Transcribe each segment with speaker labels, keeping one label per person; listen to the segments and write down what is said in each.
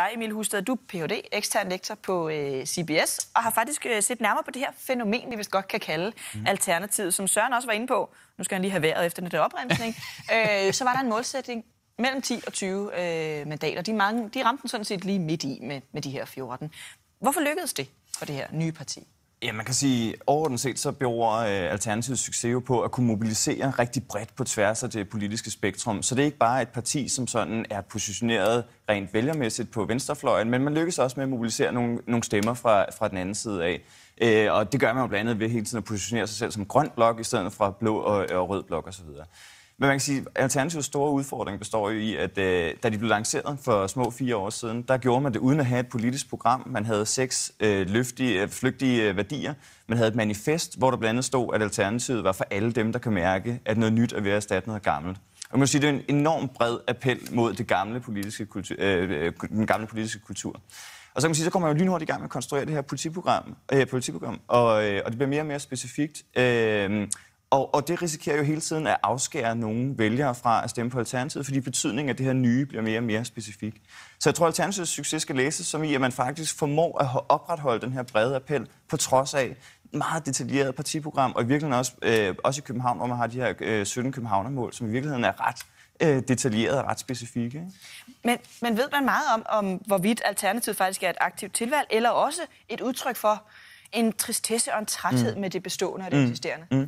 Speaker 1: dig, Emil Husted. Du er Ph.D., ekstern lektor på øh, CBS, og har faktisk øh, set nærmere på det her fænomen, vi vist godt kan kalde mm. alternativet, som Søren også var inde på. Nu skal han lige have været efter den der opremsning. øh, så var der en målsætning mellem 10 og 20 øh, mandater. De, mange, de ramte den sådan set lige midt i med, med de her 14. Hvorfor lykkedes det for det her nye parti?
Speaker 2: Ja, man kan sige, overordnet set så beror øh, Alternativets succes jo på at kunne mobilisere rigtig bredt på tværs af det politiske spektrum. Så det er ikke bare et parti, som sådan er positioneret rent vælgermæssigt på venstrefløjen, men man lykkes også med at mobilisere nogle, nogle stemmer fra, fra den anden side af. Øh, og det gør man jo blandt andet ved hele tiden at positionere sig selv som grøn blok i stedet for blå og, og rød blok osv. Men man kan sige, at Alternativets store udfordring består jo i, at øh, da de blev lanceret for små fire år siden, der gjorde man det uden at have et politisk program. Man havde seks øh, løftige, øh, flygtige øh, værdier. Man havde et manifest, hvor der blandt andet stod, at Alternativet var for alle dem, der kan mærke, at noget nyt er ved at erstatte noget gammelt. Og man sige, det er en enorm bred appel mod det gamle politiske kultur, øh, den gamle politiske kultur. Og så kan man sige, så kommer man jo lynhurtigt i gang med at konstruere det her politiprogram, øh, politiprogram og, øh, og det bliver mere og mere specifikt. Øh, og, og det risikerer jo hele tiden at afskære nogle vælgere fra at stemme på Alternativet, fordi betydningen af det her nye bliver mere og mere specifik. Så jeg tror, Alternativets succes skal læses som i, at man faktisk formår at opretholde den her brede appel, på trods af meget detaljeret partiprogram, og i virkeligheden også, øh, også i København, hvor man har de her øh, 17 københavnermål, som i virkeligheden er ret øh, detaljerede og ret specifikke. Ikke?
Speaker 1: Men, men ved man meget om, om, hvorvidt Alternativet faktisk er et aktivt tilvalg, eller også et udtryk for, en tristesse og en træthed mm. med det bestående og det mm. eksisterende?
Speaker 2: Mm.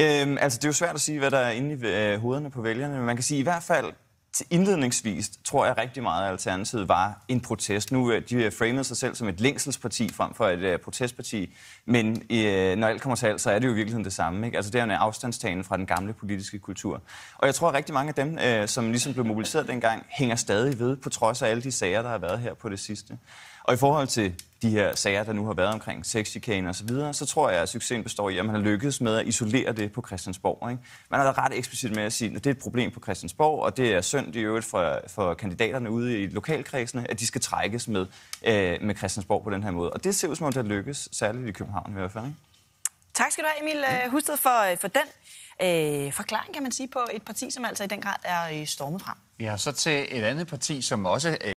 Speaker 2: Øhm, altså, det er jo svært at sige, hvad der er inde i øh, hovederne på vælgerne, men man kan sige i hvert fald, til indledningsvis tror jeg rigtig meget, at Alternativet var en protest. Nu øh, de øh, framet sig selv som et længselsparti frem for et uh, protestparti, men uh, når alt kommer til alt, så er det jo i virkeligheden det samme. Ikke? Altså, det er jo en afstandstagen fra den gamle politiske kultur. Og jeg tror, at rigtig mange af dem, uh, som ligesom blev mobiliseret dengang, hænger stadig ved, på trods af alle de sager, der har været her på det sidste. Og i forhold til de her sager, der nu har været omkring sexchikane osv., så, så tror jeg, at succesen består i, at man har lykkedes med at isolere det på Christiansborg. Ikke? Man har været ret eksplicit med at sige, at det er et problem på Christiansborg, og det er synd i øvrigt for, for kandidaterne ude i lokalkredsene, at de skal trækkes med, øh, med Christiansborg på den her måde. Og det ser ud som om, det lykkes, særligt i København i hvert fald. Ikke?
Speaker 1: Tak skal du have, Emil øh, Husted, for, øh, for den øh, forklaring, kan man sige, på et parti, som altså i den grad er øh, stormet frem.
Speaker 2: Ja, så til et andet parti, som også